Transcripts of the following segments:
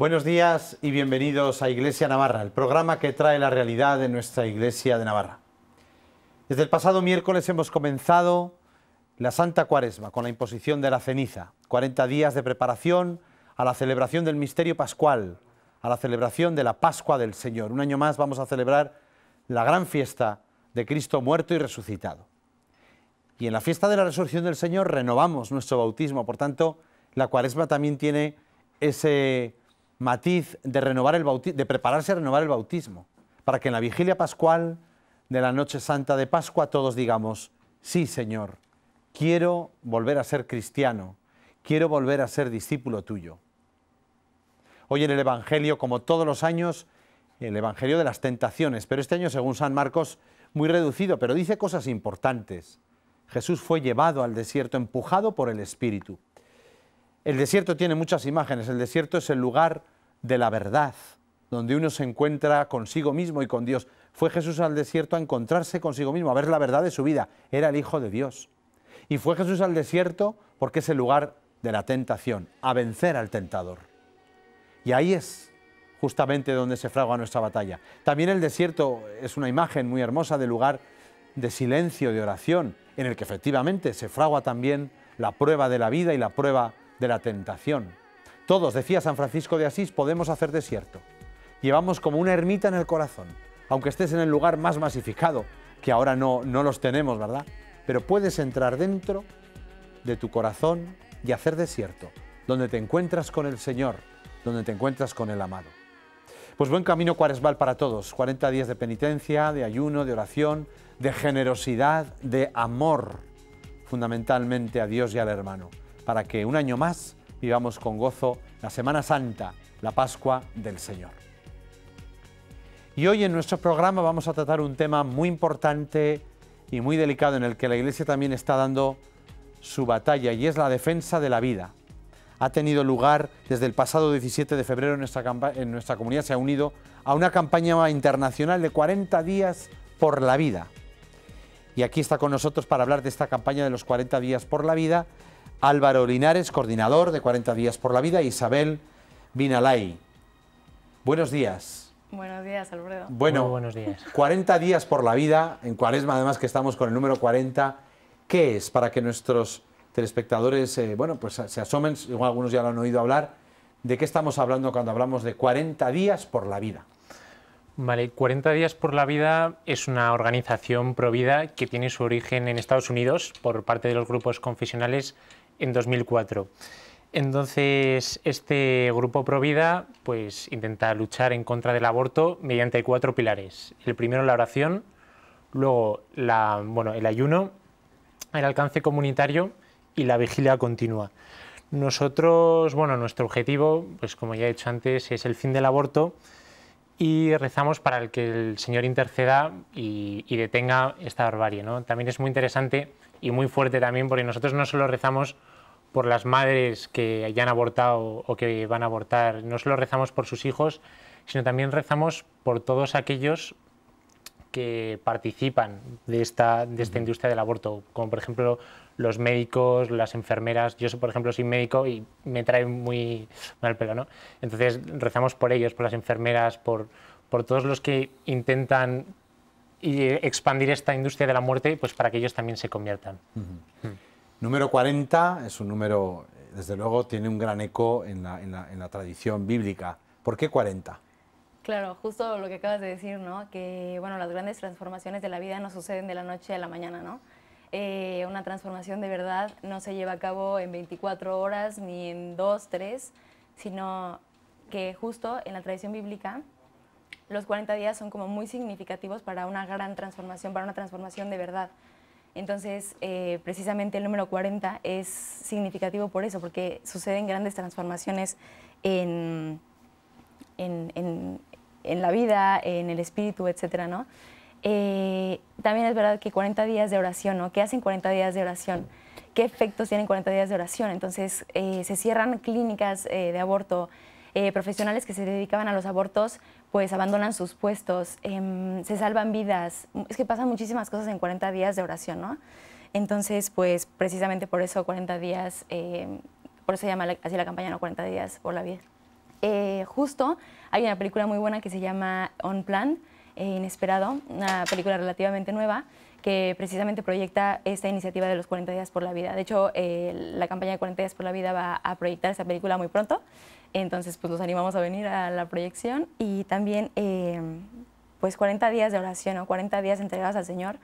Buenos días y bienvenidos a Iglesia Navarra, el programa que trae la realidad de nuestra Iglesia de Navarra. Desde el pasado miércoles hemos comenzado la Santa Cuaresma con la imposición de la ceniza, 40 días de preparación a la celebración del misterio pascual, a la celebración de la Pascua del Señor. Un año más vamos a celebrar la gran fiesta de Cristo muerto y resucitado. Y en la fiesta de la resurrección del Señor renovamos nuestro bautismo, por tanto, la Cuaresma también tiene ese matiz de, renovar el de prepararse a renovar el bautismo, para que en la vigilia pascual de la noche santa de Pascua todos digamos, sí Señor, quiero volver a ser cristiano, quiero volver a ser discípulo tuyo. Hoy en el Evangelio, como todos los años, el Evangelio de las tentaciones, pero este año, según San Marcos, muy reducido, pero dice cosas importantes. Jesús fue llevado al desierto, empujado por el Espíritu. El desierto tiene muchas imágenes. El desierto es el lugar de la verdad, donde uno se encuentra consigo mismo y con Dios. Fue Jesús al desierto a encontrarse consigo mismo, a ver la verdad de su vida. Era el Hijo de Dios. Y fue Jesús al desierto porque es el lugar de la tentación, a vencer al tentador. Y ahí es justamente donde se fragua nuestra batalla. También el desierto es una imagen muy hermosa de lugar de silencio, de oración, en el que efectivamente se fragua también la prueba de la vida y la prueba de la tentación. Todos, decía San Francisco de Asís, podemos hacer desierto. Llevamos como una ermita en el corazón, aunque estés en el lugar más masificado, que ahora no, no los tenemos, ¿verdad? Pero puedes entrar dentro de tu corazón y hacer desierto, donde te encuentras con el Señor, donde te encuentras con el amado. Pues buen camino cuaresmal para todos, 40 días de penitencia, de ayuno, de oración, de generosidad, de amor, fundamentalmente a Dios y al hermano, para que un año más vivamos con gozo la Semana Santa, la Pascua del Señor. Y hoy en nuestro programa vamos a tratar un tema muy importante y muy delicado en el que la Iglesia también está dando su batalla y es la defensa de la vida. Ha tenido lugar desde el pasado 17 de febrero en nuestra, en nuestra comunidad, se ha unido a una campaña internacional de 40 días por la vida. Y aquí está con nosotros para hablar de esta campaña de los 40 días por la vida Álvaro Linares, coordinador de 40 Días por la Vida, e Isabel Vinalay. Buenos días. Buenos días, Alfredo. Bueno, buenos días. 40 Días por la Vida, en cuaresma además que estamos con el número 40, ¿qué es para que nuestros telespectadores, eh, bueno, pues se asomen, igual algunos ya lo han oído hablar, de qué estamos hablando cuando hablamos de 40 Días por la Vida? Vale, 40 Días por la Vida es una organización provida que tiene su origen en Estados Unidos por parte de los grupos confesionales en 2004. Entonces, este grupo Provida pues, intenta luchar en contra del aborto mediante cuatro pilares. El primero, la oración, luego la, bueno, el ayuno, el alcance comunitario y la vigilia continua. Nosotros, bueno, nuestro objetivo, pues como ya he dicho antes, es el fin del aborto y rezamos para que el Señor interceda y, y detenga esta barbarie. ¿no? También es muy interesante y muy fuerte también porque nosotros no solo rezamos por las madres que ya han abortado o que van a abortar. No solo rezamos por sus hijos, sino también rezamos por todos aquellos que participan de esta, de esta industria del aborto, como por ejemplo los médicos, las enfermeras. Yo, por ejemplo, soy médico y me trae muy mal pelo, ¿no? Entonces rezamos por ellos, por las enfermeras, por, por todos los que intentan eh, expandir esta industria de la muerte, pues para que ellos también se conviertan. Número 40 es un número, eh, desde luego, tiene un gran eco en la, tradición bíblica. ¿Por qué 40? Claro, justo lo que acabas de decir, ¿no? Que, bueno, las grandes transformaciones de la vida no suceden de la noche a la mañana, ¿no? Eh, una transformación de verdad no se lleva a cabo en 24 horas ni en 2, 3, sino que justo en la tradición bíblica los 40 días son como muy significativos para una gran transformación, para una transformación de verdad. Entonces, eh, precisamente el número 40 es significativo por eso, porque suceden grandes transformaciones en, la vida, en el espíritu, etc. Eh, también es verdad que 40 días de oración, ¿no? ¿Qué hacen 40 días de oración? ¿Qué efectos tienen 40 días de oración? Entonces, eh, se cierran clínicas de aborto, profesionales que se dedicaban a los abortos pues abandonan sus puestos, em, se salvan vidas. Es que pasan muchísimas cosas en 40 días de oración, ¿no? Entonces, pues precisamente por eso 40 días, em, por eso se llama así la campaña, ¿no? 40 días por la vida. Eh, justo hay una película muy buena que se llama On Plan, eh, Inesperado, una película relativamente nueva, que precisamente proyecta esta iniciativa de los 40 días por la vida. De hecho, eh, la campaña de 40 días por la vida va a proyectar esa película muy pronto, entonces pues los animamos a venir a la proyección y también eh, pues 40 días de oración o 40 días entregados al Señor,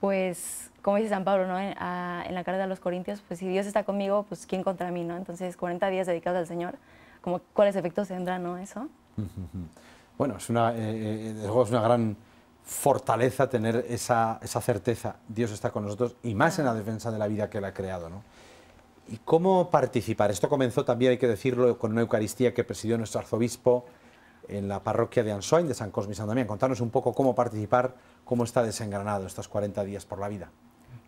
pues como dice San Pablo ¿no? en, la carta de los Corintios, pues si Dios está conmigo, pues ¿quién contra mí? ¿no? Entonces 40 días dedicados al Señor, como, ¿cuáles efectos tendrá ¿no? eso? Bueno, es una, eh, es una gran fortaleza tener esa, esa, certeza, Dios está con nosotros, y más en la defensa de la vida que Él ha creado. ¿Y cómo participar? Esto comenzó también, hay que decirlo, con una Eucaristía que presidió nuestro arzobispo en la parroquia de Ansoin, de San Cosme y San Damián. Contanos un poco cómo participar, cómo está desengranado estos 40 días por la vida.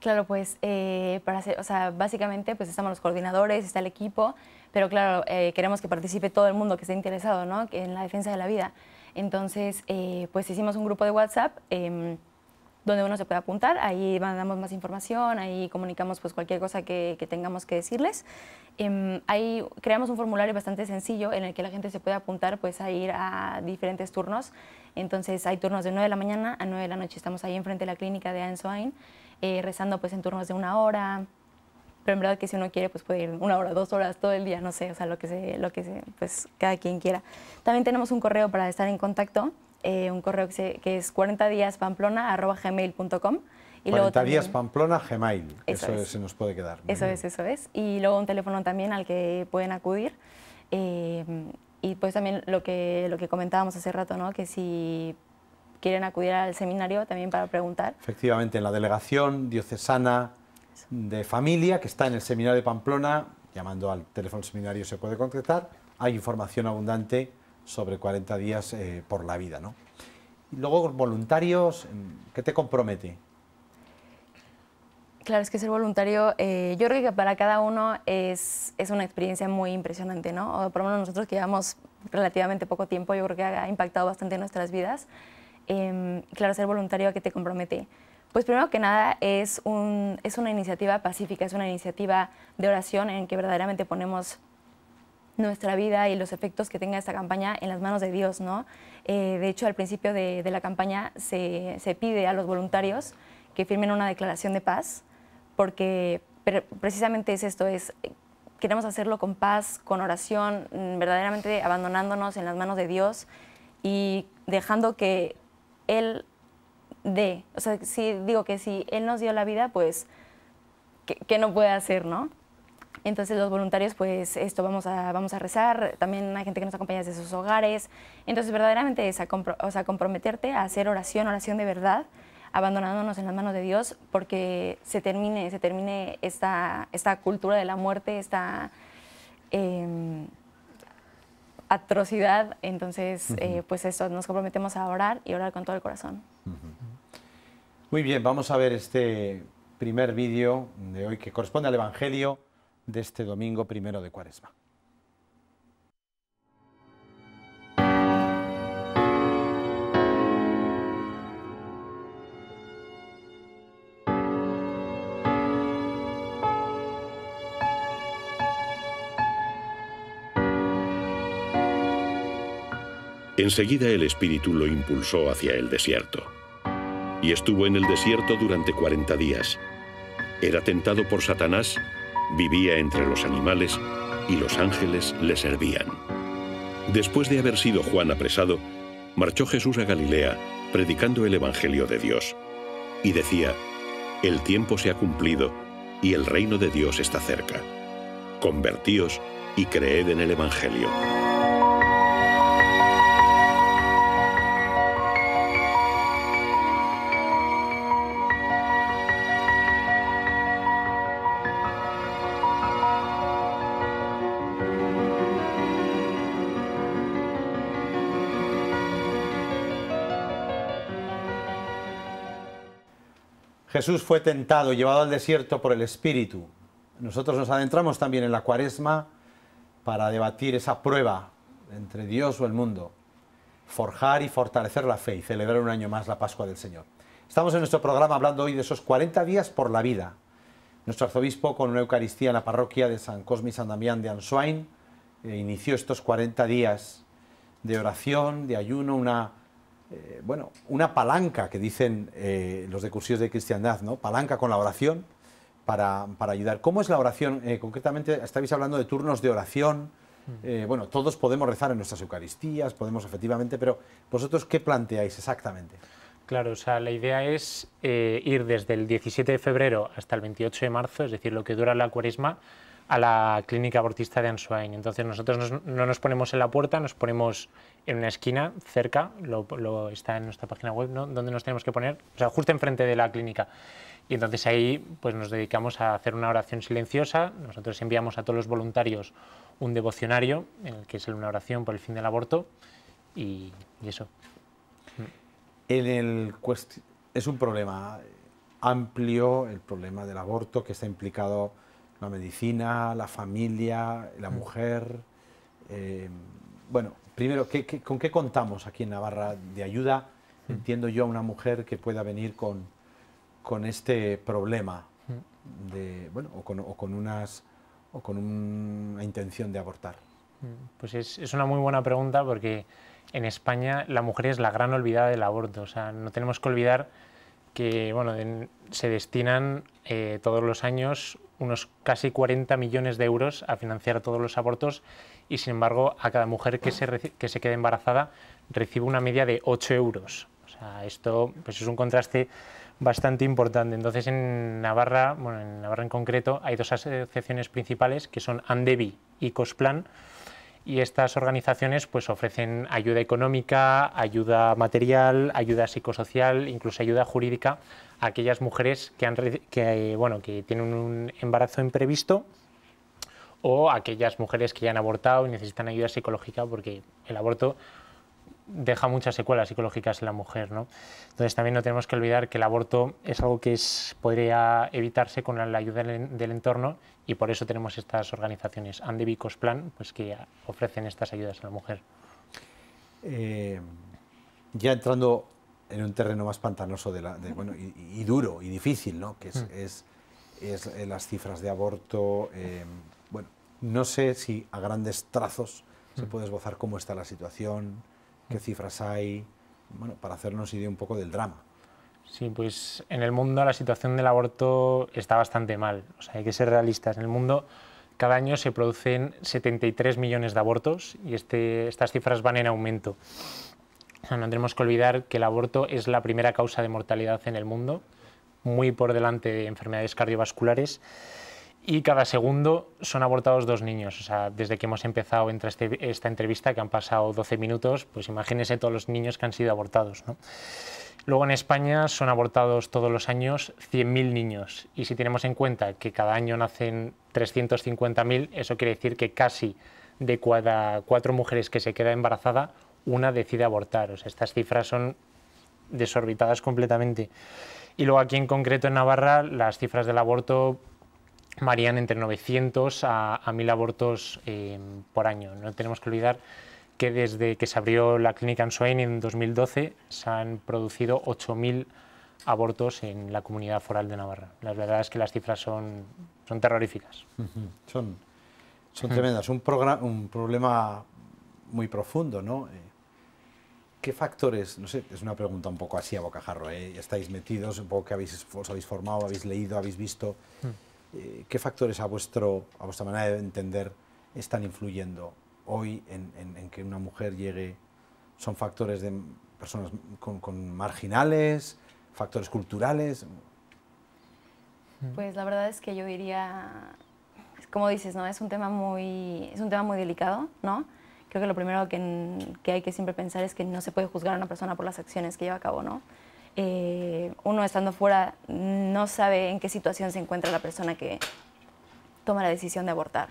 Claro, pues eh, para hacer, o básicamente pues estamos los coordinadores, está el equipo, pero claro, eh, queremos que participe todo el mundo que esté interesado ¿no? en la defensa de la vida. Entonces, eh, pues hicimos un grupo de WhatsApp em, donde uno se puede apuntar, ahí mandamos más información, ahí comunicamos pues cualquier cosa que, tengamos que decirles. Em, ahí creamos un formulario bastante sencillo en el que la gente se puede apuntar pues a ir a diferentes turnos. Entonces hay turnos de 9 de la mañana a 9 de la noche, estamos ahí enfrente de la clínica de Anne eh, rezando pues en turnos de una hora, pero en verdad que si uno quiere, pues puede ir una hora, dos horas, todo el día, no sé, o sea, lo que se, lo que se, pues cada quien quiera. También tenemos un correo para estar en contacto, eh, un correo que, es 40 días pamplona gmail.com. 40 luego días Pamplona Gmail, eso, se nos puede quedar. Eso es, eso es. Y luego un teléfono también al que pueden acudir. Eh, y pues también lo que, lo que comentábamos hace rato, ¿no? que si quieren acudir al seminario también para preguntar. Efectivamente, en la delegación diocesana de familia que está en el seminario de Pamplona, llamando al teléfono seminario se puede concretar, hay información abundante sobre 40 días eh, por la vida. ¿no? Y luego, voluntarios, mm, ¿qué te compromete? Claro, es que ser voluntario, eh, yo creo que para cada uno es, una experiencia muy impresionante, ¿no? O por lo menos nosotros que llevamos relativamente poco tiempo, yo creo que ha impactado bastante nuestras vidas. Em, claro, ser voluntario a que te compromete. Pues primero que nada es, un, es una iniciativa pacífica, es una iniciativa de oración en que verdaderamente ponemos nuestra vida y los efectos que tenga esta campaña en las manos de Dios, ¿no? Eh, de hecho, al principio de, la campaña se, pide a los voluntarios que firmen una declaración de paz, porque precisamente es esto, es eh, queremos hacerlo con paz, con oración, mm, verdaderamente abandonándonos en las manos de Dios y dejando que Él de, o sea, si digo que si Él nos dio la vida, pues, ¿qué, no puede hacer, no? Entonces los voluntarios, pues esto vamos a, vamos a rezar, también hay gente que nos acompaña desde sus hogares. Entonces verdaderamente es a o sea, comprometerte a hacer oración, oración de verdad, abandonándonos en las manos de Dios, porque se termine, se termine esta, esta cultura de la muerte, esta em, atrocidad. Entonces, eh, pues eso, nos comprometemos a orar y orar con todo el corazón. Muy bien, vamos a ver este primer vídeo de hoy que corresponde al Evangelio de este domingo primero de Cuaresma. Enseguida el espíritu lo impulsó hacia el desierto y estuvo en el desierto durante cuarenta días. Era tentado por Satanás, vivía entre los animales y los ángeles le servían. Después de haber sido Juan apresado, marchó Jesús a Galilea predicando el Evangelio de Dios. Y decía, el tiempo se ha cumplido y el reino de Dios está cerca. Convertíos y creed en el Evangelio. Jesús fue tentado, llevado al desierto por el Espíritu. Nosotros nos adentramos también en la cuaresma para debatir esa prueba entre Dios o el mundo, forjar y fortalecer la fe y celebrar un año más la Pascua del Señor. Estamos en nuestro programa hablando hoy de esos 40 días por la vida. Nuestro arzobispo, con una Eucaristía en la parroquia de San Cosme y San Damián de Answain, eh, inició estos 40 días de oración, de ayuno, una eh, bueno, una palanca que dicen eh, los de de cristiandad, ¿no? Palanca con la oración para, ayudar. ¿Cómo es la oración? Eh, concretamente, estáis hablando de turnos de oración. Mm. bueno, todos podemos rezar en nuestras Eucaristías, podemos efectivamente, pero vosotros, ¿qué planteáis exactamente? Claro, o sea, la idea es ir desde el 17 de febrero hasta el 28 de marzo, es decir, lo que dura la cuaresma, a la clínica abortista de Ansuain. Entonces nosotros no nos ponemos en la puerta, nos ponemos en una esquina cerca, lo, está en nuestra página web, ¿no? Donde nos tenemos que poner, o sea, justo enfrente de la clínica. Y entonces ahí pues nos dedicamos a hacer una oración silenciosa. Nosotros enviamos a todos los voluntarios un devocionario, en el que es una oración por el fin del aborto, y, y eso. En el es un problema amplio el problema del aborto que está implicado la medicina, la familia, la mm. mujer. Eh, bueno, primero, con qué contamos aquí en Navarra de ayuda? Mm. Entiendo yo a una mujer que pueda venir con, con este problema mm. o, con, unas, o con una intención de abortar. Pues es, una muy buena pregunta porque en España la mujer es la gran olvidada del aborto. O sea, no tenemos que olvidar que bueno, se destinan eh, todos los años unos casi 40 millones de euros a financiar todos los abortos y sin embargo a cada mujer que se, que se quede embarazada recibe una media de 8 euros. O sea, esto pues, es un contraste bastante importante. Entonces en Navarra, bueno, en Navarra en concreto, hay dos asociaciones principales que son Andevi y Cosplan, y estas organizaciones pues ofrecen ayuda económica, ayuda material, ayuda psicosocial, incluso ayuda jurídica a aquellas mujeres que, han, bueno, que tienen un embarazo imprevisto o aquellas mujeres que ya han abortado y necesitan ayuda psicológica porque el aborto deja muchas secuelas psicológicas en la mujer. ¿no? Entonces también no tenemos que olvidar que el aborto es algo que es, podría evitarse con la ayuda del, entorno y por eso tenemos estas organizaciones, Vicos Plan, pues que ofrecen estas ayudas a la mujer. Eh, ya entrando en un terreno más pantanoso y, duro y difícil, ¿no? que es, mm. eh, las cifras de aborto. Eh, bueno, no sé si a grandes trazos se mm. puede esbozar cómo está la situación, qué cifras hay, bueno, para hacernos idea un poco del drama. Sí, pues en el mundo la situación del aborto está bastante mal. O sea, hay que ser realistas. En el mundo cada año se producen 73 millones de abortos y este, estas cifras van en aumento. no tendremos que olvidar que el aborto es la primera causa de mortalidad en el mundo, muy por delante de enfermedades cardiovasculares y cada segundo son abortados dos niños. O sea, desde que hemos empezado entre este, esta entrevista, que han pasado 12 minutos, pues imagínense todos los niños que han sido abortados. Luego en España son abortados todos los años 100.000 niños y si tenemos en cuenta que cada año nacen 350.000, eso quiere decir que casi de cada cuatro mujeres que se queda embarazada, una decide abortar. O sea, estas cifras son desorbitadas completamente. Y luego aquí en concreto en Navarra las cifras del aborto varían entre 900 a, 1000 abortos eh, por año. No tenemos que olvidar que desde que se abrió la clínica en Soen en 2012 se han producido 8000 abortos en la comunidad foral de Navarra. La verdad es que las cifras son, son terroríficas. Son, son tremendas. Un, un problema muy profundo, ¿no? Eh, ¿Qué factores, no sé, es una pregunta un poco así a bocajarro, ¿eh? estáis metidos, un poco que habéis, os habéis formado, habéis leído, habéis visto, mm. Eh, ¿qué factores a, vuestro, a vuestra manera de entender están influyendo hoy en, que una mujer llegue? ¿Son factores de personas con, marginales, factores culturales? Pues la verdad es que yo diría, como dices, ¿no? Es un tema muy, es un tema muy delicado, ¿no? Creo que lo primero que, que hay que siempre pensar es que no se puede juzgar a una persona por las acciones que lleva a cabo, ¿no? Eh, uno estando fuera no sabe en qué situación se encuentra la persona que toma la decisión de abortar.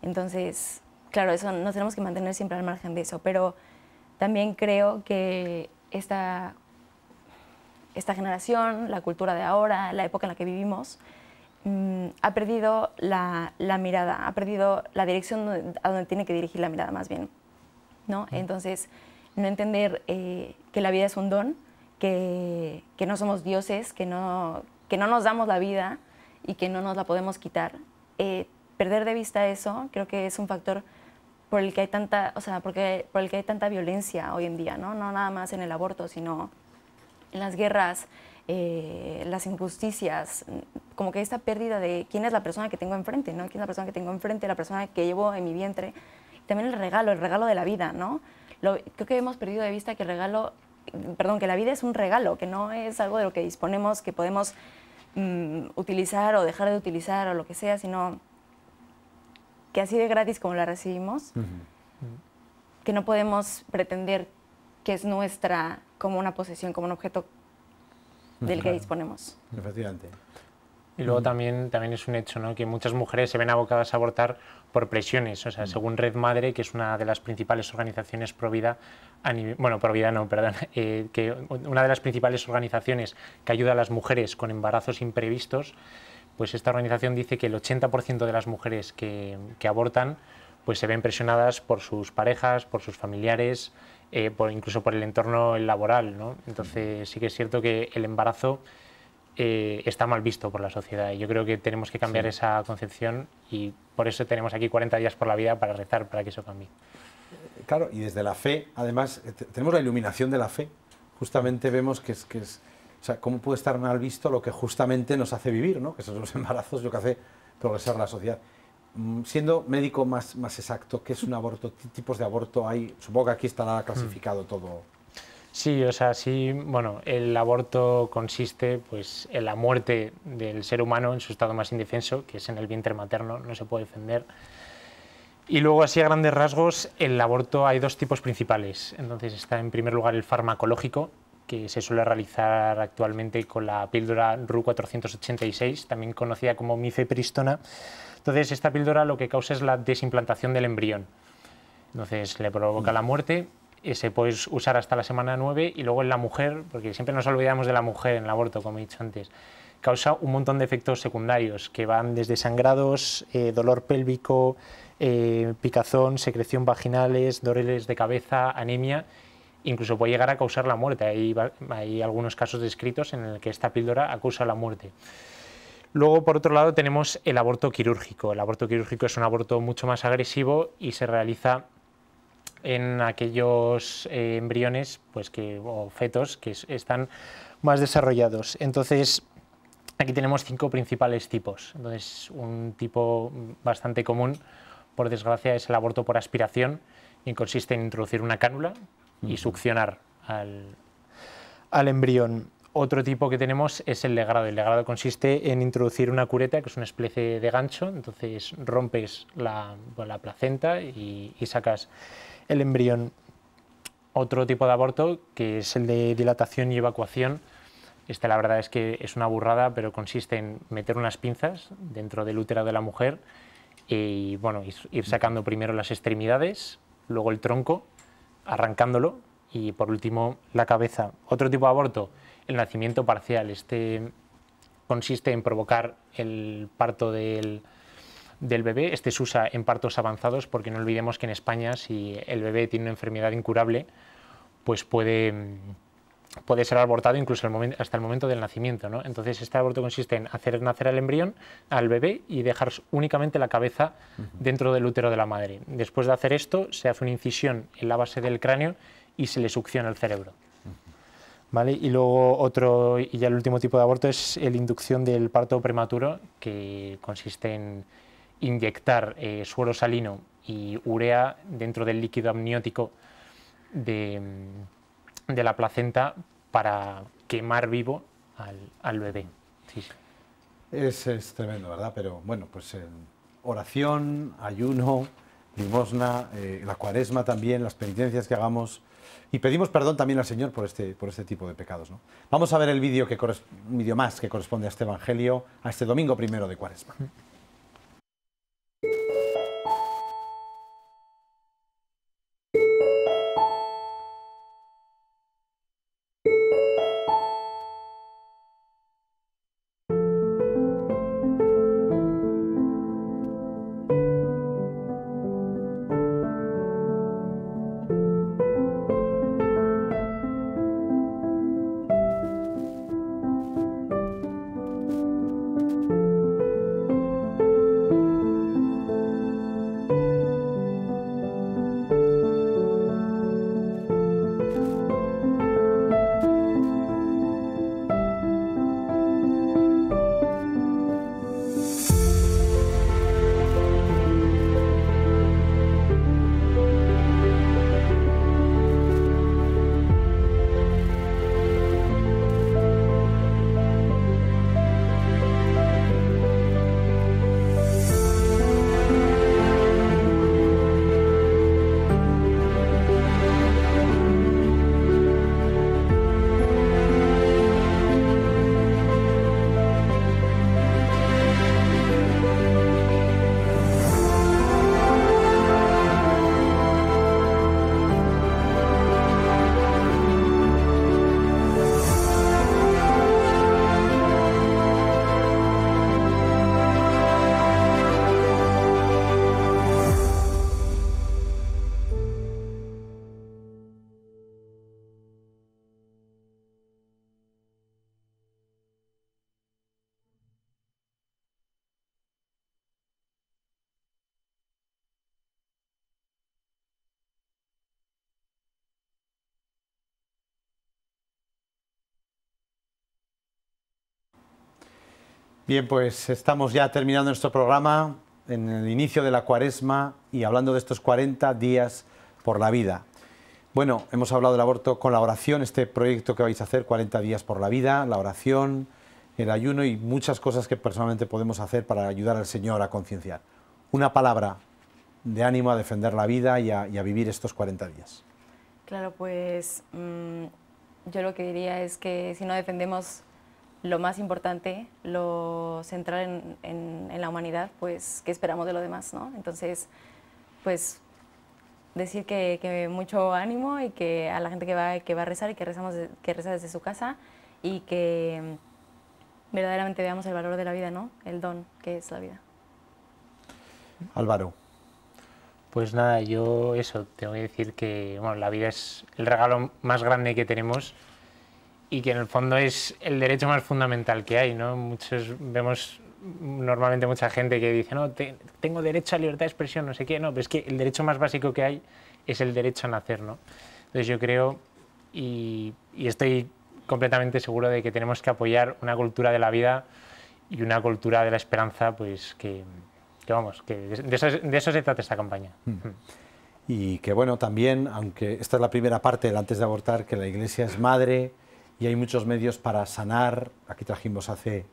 Entonces, claro, eso nos tenemos que mantener siempre al margen de eso, pero también creo que esta, generación, la cultura de ahora, la época en la que vivimos, mm, ha perdido la, mirada, ha perdido la dirección a donde tiene que dirigir la mirada más bien. ¿no? Entonces, no entender eh, que la vida es un don, que, no somos dioses, que no, que no nos damos la vida y que no nos la podemos quitar. Eh, perder de vista eso creo que es un factor por el que hay tanta, o sea, porque, por hay tanta violencia hoy en día, ¿no? No nada más en el aborto, sino en las guerras, eh, las injusticias, como que esta pérdida de quién es la persona que tengo enfrente, ¿no? ¿Quién es la persona que tengo enfrente, la persona que llevo en mi vientre? También el regalo, el regalo de la vida, ¿no? Lo, creo que hemos perdido de vista que el regalo perdón, que la vida es un regalo, que no es algo de lo que disponemos, que podemos mm, utilizar o dejar de utilizar o lo que sea, sino que así de gratis como la recibimos, que no podemos pretender que es nuestra como una posesión, como un objeto del que disponemos. Efectivamente. Y luego mm. también, también es un hecho ¿no? que muchas mujeres se ven abocadas a abortar por presiones. O sea, mm. según Red Madre, que es una de las principales organizaciones pro vida, bueno, pro no, perdón, eh, que una de las principales organizaciones que ayuda a las mujeres con embarazos imprevistos, pues esta organización dice que el 80% de las mujeres que, abortan pues se ven presionadas por sus parejas, por sus familiares, eh, por, incluso por el entorno laboral. Mm. Entonces sí que es cierto que el embarazo eh, está mal visto por la sociedad. Y yo creo que tenemos que cambiar esa concepción y por eso tenemos aquí 40 días por la vida para rezar para que eso cambie. Claro, y desde la fe, además, eh, tenemos la iluminación de la fe. Justamente vemos que es... Que es o sea, ¿cómo puede estar mal visto lo que justamente nos hace vivir, ¿no? que son los embarazos, lo que hace progresar la sociedad? Mm, siendo médico más, más exacto, ¿qué es un aborto? ¿Qué tipos de aborto hay? Supongo que aquí estará mm. clasificado todo. Sí, o sea, sí, bueno, el aborto consiste pues, en la muerte del ser humano en su estado más indefenso, que es en el vientre materno, no se puede defender. Y luego, así a grandes rasgos, el aborto hay dos tipos principales. Entonces está en primer lugar el farmacológico, que se suele realizar actualmente con la píldora RU486, también conocida como mifepristona. Entonces, esta píldora lo que causa es la desimplantación del embrión. Entonces, le provoca la muerte se puede usar hasta la semana 9 y luego en la mujer, porque siempre nos olvidamos de la mujer en el aborto, como he dicho antes, causa un montón de efectos secundarios que van desde sangrados, eh, dolor pélvico, eh, picazón, secreción vaginales, dolores de cabeza, anemia, incluso puede llegar a causar la muerte. Hay, algunos casos descritos en el que esta píldora acusa la muerte. Luego, por otro lado, tenemos el aborto quirúrgico. El aborto quirúrgico es un aborto mucho más agresivo y se realiza en aquellos eh, embriones pues que, o fetos que están más desarrollados. Entonces, aquí tenemos cinco principales tipos. Entonces, un tipo bastante común, por desgracia, es el aborto por aspiración, que consiste en introducir una cánula y succionar al, embrión. Otro tipo que tenemos es el legrado. El legrado consiste en introducir una cureta, que es una especie de gancho, entonces rompes la, placenta y, sacas el embrión. Otro tipo de aborto, que es el de dilatación y evacuación, este la verdad es que es una burrada, pero consiste en meter unas pinzas dentro del útero de la mujer y bueno, ir sacando primero las extremidades, luego el tronco, arrancándolo y por último la cabeza. Otro tipo de aborto, el nacimiento parcial. Este consiste en provocar el parto del, del bebé. Este se usa en partos avanzados porque no olvidemos que en España si el bebé tiene una enfermedad incurable, pues puede, puede ser abortado incluso el momento, hasta el momento del nacimiento. ¿no? Entonces este aborto consiste en hacer nacer al embrión, al bebé, y dejar únicamente la cabeza dentro del útero de la madre. Después de hacer esto se hace una incisión en la base del cráneo y se le succiona el cerebro. ¿Vale? Y luego otro, y ya el último tipo de aborto es la inducción del parto prematuro, que consiste en inyectar eh, suero salino y urea dentro del líquido amniótico de, mm, la placenta para quemar vivo al, bebé. Es, tremendo, ¿verdad? Pero bueno, pues oración, ayuno, limosna, eh, la cuaresma también, las penitencias que hagamos. Y pedimos perdón también al Señor por este, por este tipo de pecados. ¿no? Vamos a ver el vídeo más que corresponde a este Evangelio, a este domingo primero de cuaresma. Bien, pues estamos ya terminando nuestro programa en el inicio de la cuaresma y hablando de estos 40 días por la vida. Bueno, hemos hablado del aborto con la oración, este proyecto que vais a hacer, 40 días por la vida, la oración, el ayuno y muchas cosas que personalmente podemos hacer para ayudar al Señor a concienciar. Una palabra de ánimo a defender la vida y a, vivir estos 40 días. Claro, pues mm, yo lo que diría es que si no defendemos lo más importante, lo central en, la humanidad, pues, ¿qué esperamos de lo demás, no? Entonces, pues, decir que, mucho ánimo y que a la gente que va, que va a rezar y que, rezamos, que reza desde su casa y que mm, verdaderamente veamos el valor de la vida, ¿no? El don que es la vida. Álvaro. Pues nada, yo eso, tengo que decir que la vida es el regalo más grande que tenemos y que en el fondo es el derecho más fundamental que hay, ¿no? Muchos vemos normalmente mucha gente que dice, no, tengo derecho a libertad de expresión, no sé qué, no, pero es que el derecho más básico que hay es el derecho a nacer, ¿no? Entonces yo creo y, estoy completamente seguro de que tenemos que apoyar una cultura de la vida y una cultura de la esperanza, pues que, vamos, que de eso, se trata esta campaña. Hmm. Hmm. Y que bueno, también, aunque esta es la primera parte del antes de abortar, que la Iglesia es madre, y hay muchos medios para sanar. Aquí trajimos hace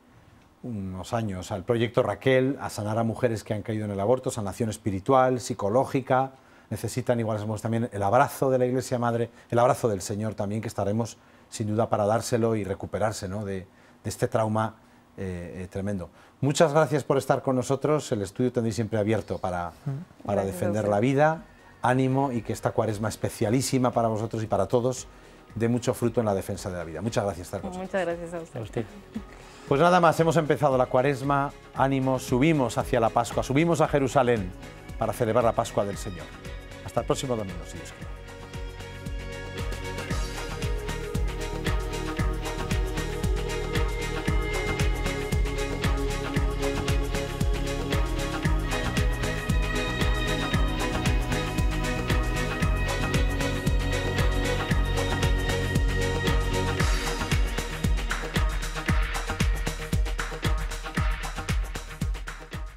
unos años al proyecto Raquel, a sanar a mujeres que han caído en el aborto, sanación espiritual, psicológica. Necesitan igual también el abrazo de la Iglesia Madre, el abrazo del Señor también, que estaremos sin duda para dárselo y recuperarse de, este trauma eh, eh, tremendo. Muchas gracias por estar con nosotros. El estudio tendréis siempre abierto para, mm, para defender la vida. Ánimo y que esta cuaresma especialísima para vosotros y para todos de mucho fruto en la defensa de la vida. Muchas gracias, Tarcos. Pues muchas gracias a usted. a usted. Pues nada más, hemos empezado la cuaresma, ánimo, subimos hacia la Pascua, subimos a Jerusalén para celebrar la Pascua del Señor. Hasta el próximo domingo, si Dios quiere.